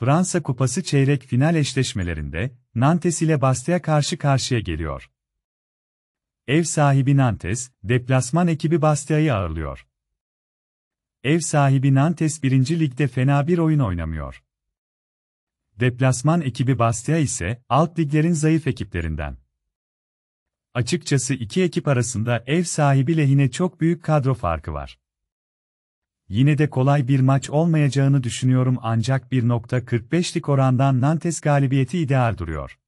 Fransa Kupası çeyrek final eşleşmelerinde Nantes ile Bastia karşı karşıya geliyor. Ev sahibi Nantes, deplasman ekibi Bastia'yı ağırlıyor. Ev sahibi Nantes 1. Lig'de fena bir oyun oynamıyor. Deplasman ekibi Bastia ise alt liglerin zayıf ekiplerinden. Açıkçası iki ekip arasında ev sahibi lehine çok büyük kadro farkı var. Yine de kolay bir maç olmayacağını düşünüyorum ancak 1.45'lik orandan Nantes galibiyeti ideal duruyor.